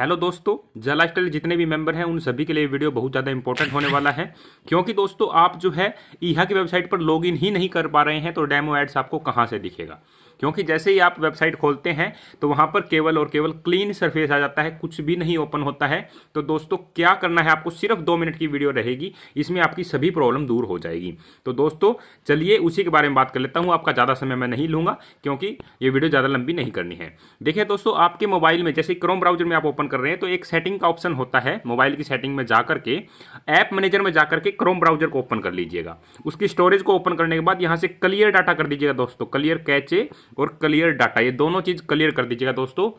hello दोस्तों जल life जितने भी मेंबर हैं उन सभी के लिए वीडियो बहुत ज़्यादा इंपॉर्टेंट होने वाला है क्योंकि दोस्तों आप जो है यहाँ की वेबसाइट पर लॉगिन ही नहीं कर पा रहे हैं तो डेमो एड्स आपको कहाँ से दिखेगा क्योंकि जैसे ही आप वेबसाइट खोलते हैं तो वहां पर केवल और केवल क्लीन सरफेस आ जाता है कुछ भी नहीं ओपन होता है तो दोस्तों क्या करना है आपको सिर्फ दो मिनट की वीडियो रहेगी इसमें आपकी सभी प्रॉब्लम दूर हो जाएगी तो दोस्तों चलिए उसी के बारे में बात कर लेता हूँ आपका ज़्यादा समय मैं नहीं लूँगा क्योंकि ये वीडियो ज़्यादा लंबी नहीं करनी है देखिए दोस्तों आपके मोबाइल में जैसे क्रोम ब्राउजर में आप ओपन कर रहे हैं तो एक सेटिंग का ऑप्शन होता है मोबाइल की सेटिंग में जा करके ऐप मैनेजर में जा करके क्रोम ब्राउजर को ओपन कर लीजिएगा उसकी स्टोरेज को ओपन करने के बाद यहाँ से क्लियर डाटा कर दीजिएगा दोस्तों क्लियर कैचे और क्लियर डाटा ये दोनों चीज़ क्लियर कर दीजिएगा दोस्तों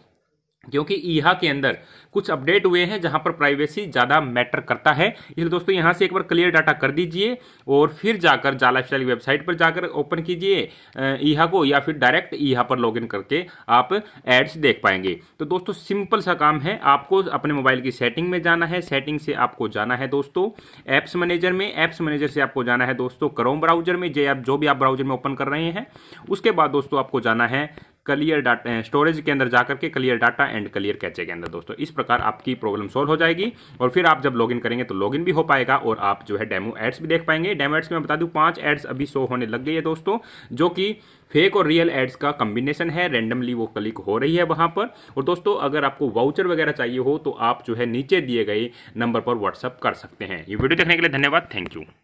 क्योंकि ईहा के अंदर कुछ अपडेट हुए हैं जहां पर प्राइवेसी ज़्यादा मैटर करता है इसलिए दोस्तों यहां से एक बार क्लियर डाटा कर दीजिए और फिर जाकर जाला स्टाइल वेबसाइट पर जाकर ओपन कीजिए ईहा को या फिर डायरेक्ट ईहा पर लॉगिन करके आप एड्स देख पाएंगे तो दोस्तों सिंपल सा काम है आपको अपने मोबाइल की सेटिंग में जाना है सेटिंग से आपको जाना है दोस्तों ऐप्स मैनेजर में ऐप्स मैनेजर से आपको जाना है दोस्तों करोम ब्राउजर में जे आप जो भी आप ब्राउजर में ओपन कर रहे हैं उसके बाद दोस्तों आपको जाना है क्लियर डाटा स्टोरेज के अंदर जाकर के clear data and clear cache के अंदर दोस्तों इस प्रकार आपकी प्रॉब्लम सोल्व हो जाएगी और फिर आप जब लॉगिन करेंगे तो लॉगिन भी हो पाएगा और आप जो है डेमो एड्स भी देख पाएंगे डेमो एड्स में बता दूँ पाँच एड्स अभी शो होने लग गई है दोस्तों जो कि फेक और रियल एड्स का कॉम्बिनेशन है रैंडमली वो क्लिक हो रही है वहाँ पर और दोस्तों अगर आपको वाउचर वगैरह चाहिए हो तो आप जो है नीचे दिए गए नंबर पर व्हाट्सअप कर सकते हैं ये वीडियो देखने के लिए धन्यवाद थैंक यू